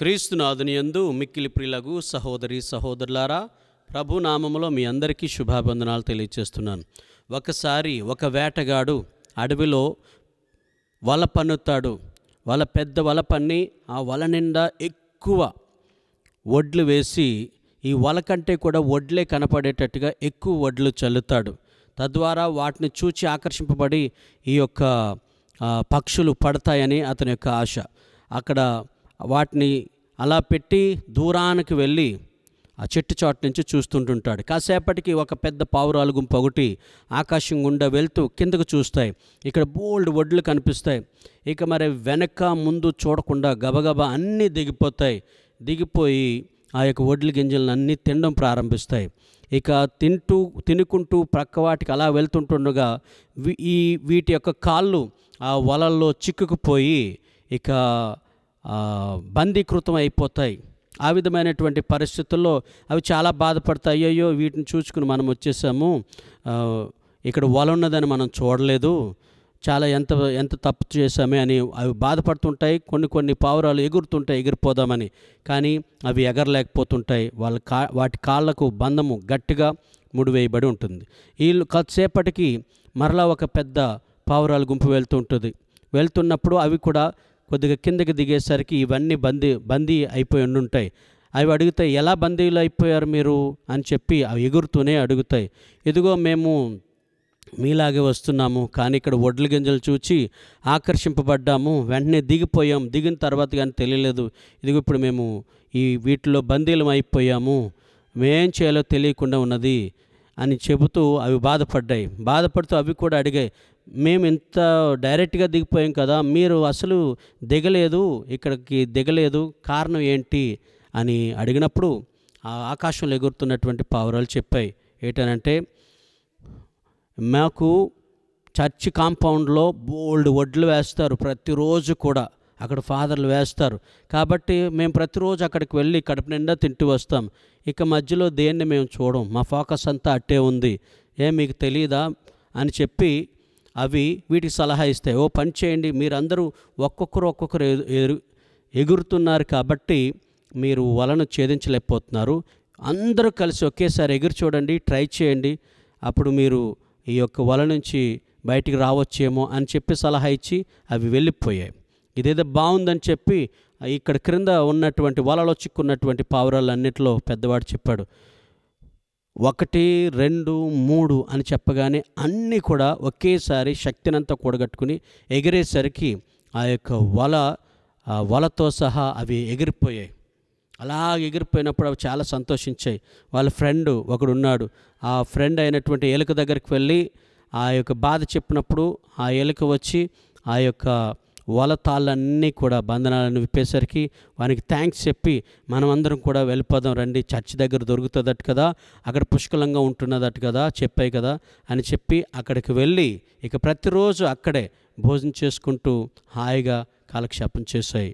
క్రీస్తునాథునియందు మిక్కిలి ప్రిలగు సహోదరి సహోదరులారా ప్రభు నామములో మీ అందరికీ శుభాభివందనాలు తెలియజేస్తున్నాను ఒకసారి ఒక వేటగాడు అడవిలో వల పన్నుతాడు వల పెద్ద వల పన్ని ఆ వల నిండా ఎక్కువ వడ్లు వేసి ఈ వల కంటే కూడా వడ్లే కనపడేటట్టుగా ఎక్కువ వడ్లు చల్లుతాడు తద్వారా వాటిని చూచి ఆకర్షింపబడి ఈ యొక్క పక్షులు పడతాయని అతని యొక్క ఆశ అక్కడ వాటిని అలా పెట్టి దూరానికి వెళ్ళి ఆ చెట్టు చాటు నుంచి చూస్తుంటుంటాడు కాసేపటికి ఒక పెద్ద పావురాలు గుంపు ఒకటి ఆకాశం గుండా వెళ్తూ కిందకు చూస్తాయి ఇక్కడ బోల్డ్ వడ్లు కనిపిస్తాయి ఇక మరి వెనక ముందు చూడకుండా గబగబా అన్నీ దిగిపోతాయి దిగిపోయి ఆ యొక్క ఒడ్ల గింజలను అన్నీ తినడం ప్రారంభిస్తాయి ఇక తింటూ తినుకుంటూ ప్రక్క వాటికి అలా వెళ్తుంటుండగా ఈ వీటి యొక్క కాళ్ళు ఆ వలల్లో చిక్కుకుపోయి ఇక బందీకృతం అయిపోతాయి ఆ విధమైనటువంటి పరిస్థితుల్లో అవి చాలా బాధపడతాయి అయ్యో వీటిని చూసుకుని మనం వచ్చేసాము ఇక్కడ వల ఉన్నదని మనం చూడలేదు చాలా ఎంత ఎంత తప్పు చేసామే అని అవి బాధపడుతుంటాయి కొన్ని కొన్ని పావురాలు ఎగురుతుంటాయి ఎగిరిపోదామని కానీ అవి ఎగరలేకపోతుంటాయి వాళ్ళ కా వాటి కాళ్లకు బంధము గట్టిగా ముడివేయబడి ఉంటుంది వీళ్ళు కాసేపటికి మరలా ఒక పెద్ద పావురాలు గుంపు వెళ్తూ ఉంటుంది వెళ్తున్నప్పుడు అవి కూడా కొద్దిగా కిందకి దిగేసరికి ఇవన్నీ బందీ బందీ అయిపోయి ఉండుంటాయి అవి అడుగుతాయి ఎలా బందీలు అయిపోయారు మీరు అని చెప్పి అవి ఎగురుతూనే అడుగుతాయి ఇదిగో మేము మీలాగే వస్తున్నాము కానీ ఇక్కడ వడ్ల గింజలు చూచి ఆకర్షింపబడ్డాము వెంటనే దిగిపోయాం దిగిన తర్వాత కానీ తెలియలేదు ఇదిగో ఇప్పుడు మేము ఈ వీటిలో బందీలం అయిపోయాము మేం చేయాలో తెలియకుండా ఉన్నది అని చెబుతూ అవి బాధపడ్డాయి బాధపడుతూ అవి కూడా అడిగాయి మేము ఇంత డైరెక్ట్గా దిగిపోయాం కదా మీరు అసలు దిగలేదు ఇక్కడికి దిగలేదు కారణం ఏంటి అని అడిగినప్పుడు ఆ ఆకాశంలో ఎగురుతున్నటువంటి పావురాలు చెప్పాయి ఏంటనంటే మాకు చర్చి కాంపౌండ్లో బోల్డ్ వడ్లు వేస్తారు ప్రతిరోజు కూడా అక్కడ ఫాదర్లు వేస్తారు కాబట్టి మేము ప్రతిరోజు అక్కడికి వెళ్ళి కడుపు నిండా తింటూ వస్తాం ఇక మధ్యలో దేన్ని మేము చూడం మా ఫోకస్ అంతా అట్టే ఉంది ఏ మీకు తెలియదా అని చెప్పి అవి వీటికి సలహా ఇస్తాయి ఓ పని చేయండి మీరందరూ ఒక్కొక్కరు ఒక్కొక్కరు ఎగురుతున్నారు కాబట్టి మీరు వలను ఛేదించలేకపోతున్నారు అందరూ కలిసి ఒకేసారి ఎగురు చూడండి ట్రై చేయండి అప్పుడు మీరు ఈ యొక్క వల నుంచి బయటికి రావచ్చేమో అని చెప్పి సలహా ఇచ్చి అవి వెళ్ళిపోయాయి ఇదేదో బాగుందని చెప్పి ఇక్కడ క్రింద ఉన్నటువంటి వలలో చిక్కున్నటువంటి పావురాలన్నిటిలో పెద్దవాడు చెప్పాడు ఒకటి రెండు మూడు అని చెప్పగానే అన్నీ కూడా ఒకేసారి శక్తినంతా కూడగట్టుకుని ఎగిరేసరికి ఆ యొక్క వల వలతో సహా అవి ఎగిరిపోయాయి అలా ఎగిరిపోయినప్పుడు అవి చాలా సంతోషించాయి వాళ్ళ ఫ్రెండ్ ఒకడు ఉన్నాడు ఆ ఫ్రెండ్ అయినటువంటి ఎలుక దగ్గరికి వెళ్ళి ఆ యొక్క బాధ చెప్పినప్పుడు ఆ ఎలుక వచ్చి ఆ యొక్క తాళ్ళన్నీ కూడా బంధనాలను విప్పేసరికి వానికి థ్యాంక్స్ చెప్పి మనమందరం కూడా వెళ్ళిపోదాం రండి చర్చ్ దగ్గర దొరుకుతుందట కదా అక్కడ పుష్కలంగా ఉంటున్నదట కదా చెప్పాయి కదా అని చెప్పి అక్కడికి వెళ్ళి ఇక ప్రతిరోజు అక్కడే భోజనం చేసుకుంటూ హాయిగా కాలక్షేపం చేశాయి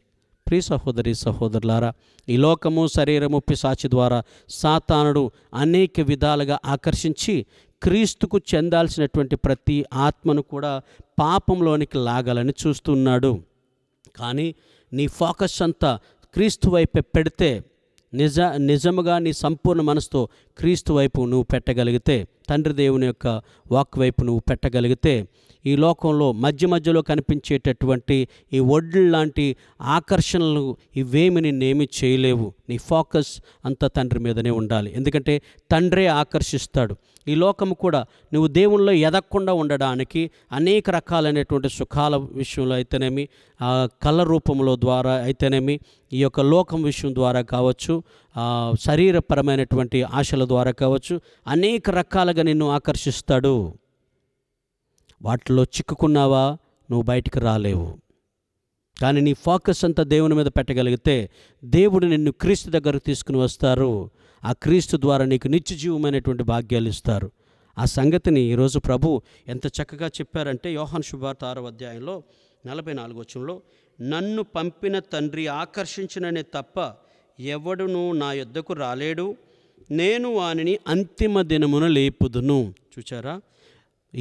ప్రియ సహోదరి సహోదరులారా ఈ లోకము శరీరము పిశాచి ద్వారా సాతానుడు అనేక విధాలుగా ఆకర్షించి క్రీస్తుకు చెందాల్సినటువంటి ప్రతి ఆత్మను కూడా పాపంలోనికి లాగాలని చూస్తున్నాడు కానీ నీ ఫోకస్ అంతా క్రీస్తు వైపే పెడితే నిజ నిజముగా నీ సంపూర్ణ మనసుతో క్రీస్తు వైపు నువ్వు పెట్టగలిగితే తండ్రి దేవుని యొక్క వాక్ వైపు నువ్వు పెట్టగలిగితే ఈ లోకంలో మధ్య మధ్యలో కనిపించేటటువంటి ఈ ఒడ్లు లాంటి ఆకర్షణలు ఇవేమి నిన్నేమి చేయలేవు నీ ఫోకస్ అంతా తండ్రి మీదనే ఉండాలి ఎందుకంటే తండ్రే ఆకర్షిస్తాడు ఈ లోకము కూడా నువ్వు దేవుణ్ణిలో ఎదగకుండా ఉండడానికి అనేక రకాలైనటువంటి సుఖాల విషయంలో అయితేనేమి కళ రూపంలో ద్వారా అయితేనేమి ఈ యొక్క లోకం విషయం ద్వారా కావచ్చు శరీరపరమైనటువంటి ఆశల ద్వారా కావచ్చు అనేక రకాలుగా నిన్ను ఆకర్షిస్తాడు వాటిలో చిక్కుకున్నావా నువ్వు బయటికి రాలేవు కానీ నీ ఫోకస్ అంతా దేవుని మీద పెట్టగలిగితే దేవుడు నిన్ను క్రీస్తు దగ్గరకు తీసుకుని వస్తారు ఆ క్రీస్తు ద్వారా నీకు నిత్యజీవమైనటువంటి భాగ్యాలు ఇస్తారు ఆ సంగతిని ఈరోజు ప్రభు ఎంత చక్కగా చెప్పారంటే యోహాన్ శుభార్త ఆరో అధ్యాయంలో నలభై నాలుగో నన్ను పంపిన తండ్రి ఆకర్షించిననే తప్ప ఎవడును నా యుద్ధకు రాలేడు నేను వానిని అంతిమ దినమున లేపుదును చూచారా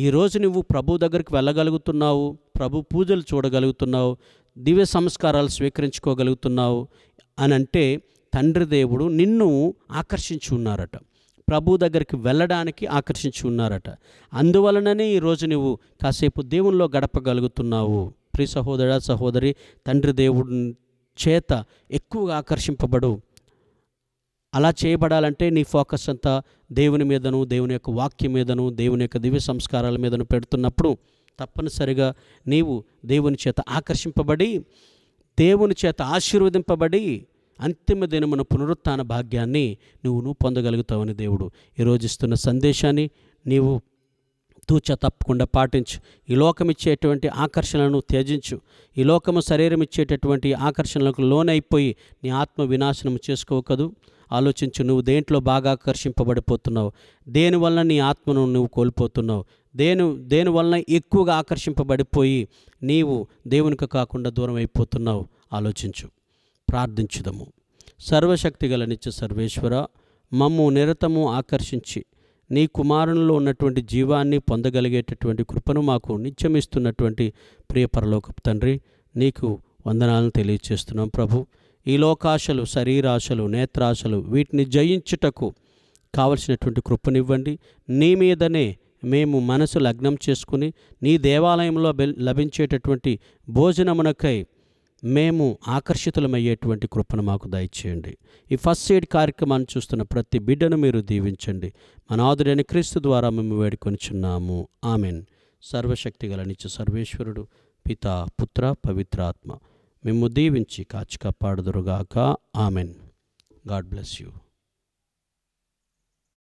ఈరోజు నువ్వు ప్రభు దగ్గరికి వెళ్ళగలుగుతున్నావు ప్రభు పూజలు చూడగలుగుతున్నావు దివ్య సంస్కారాలు స్వీకరించుకోగలుగుతున్నావు అని అంటే తండ్రి దేవుడు నిన్ను ఆకర్షించి ఉన్నారట ప్రభు దగ్గరికి వెళ్ళడానికి ఆకర్షించి ఉన్నారట అందువలననే ఈరోజు నువ్వు కాసేపు దేవునిలో గడపగలుగుతున్నావు ప్రి సహోదర సహోదరి తండ్రి దేవుడు చేత ఎక్కువగా ఆకర్షింపబడు అలా చేయబడాలంటే నీ ఫోకస్ అంతా దేవుని మీదను దేవుని యొక్క వాక్యం మీదను దేవుని యొక్క దివ్య సంస్కారాల మీదను పెడుతున్నప్పుడు తప్పనిసరిగా నీవు దేవుని చేత ఆకర్షింపబడి దేవుని చేత ఆశీర్వదింపబడి అంతిమ దినమున పునరుత్న భాగ్యాన్ని నువ్వు నువ్వు పొందగలుగుతావని దేవుడు ఈరోజు ఇస్తున్న సందేశాన్ని నీవు తూచ తప్పకుండా పాటించు ఈ లోకం ఇచ్చేటువంటి ఆకర్షణలను త్యజించు ఈ లోకము శరీరం ఇచ్చేటటువంటి ఆకర్షణలకు లోనైపోయి నీ ఆత్మ వినాశనం చేసుకోకదు ఆలోచించు నువ్వు దేంట్లో బాగా ఆకర్షింపబడిపోతున్నావు దేనివల్ల నీ ఆత్మను నువ్వు కోల్పోతున్నావు దేని దేనివలన ఎక్కువగా ఆకర్షింపబడిపోయి నీవు దేవునికి కాకుండా దూరం అయిపోతున్నావు ఆలోచించు ప్రార్థించుదము సర్వశక్తి గల నిత్య సర్వేశ్వర మమ్ము నిరతము ఆకర్షించి నీ కుమారునిలో ఉన్నటువంటి జీవాన్ని పొందగలిగేటటువంటి కృపను మాకు నిత్యమిస్తున్నటువంటి ప్రియ పరలోకపు తండ్రి నీకు వందనాలను తెలియచేస్తున్నాం ప్రభు ఈ లోకాశలు శరీరాశలు నేత్రాశలు వీటిని జయించుటకు కావలసినటువంటి కృపనివ్వండి నీ మీదనే మేము మనసు లగ్నం చేసుకుని నీ దేవాలయంలో లభించేటటువంటి భోజనమునకై మేము ఆకర్షితులమయ్యేటువంటి కృపను మాకు దయచేయండి ఈ ఫస్ట్ ఎయిడ్ కార్యక్రమాన్ని చూస్తున్న ప్రతి బిడ్డను మీరు దీవించండి మన ఆదుడైన క్రీస్తు ద్వారా మేము వేడుకొని చిన్నాము ఆమెన్ సర్వశక్తి గల నిత్య సర్వేశ్వరుడు పిత పుత్ర పవిత్రాత్మ మేము దీవించి కాచి కాపాడుదురుగాక ఆమెన్ గాడ్ బ్లెస్ యూ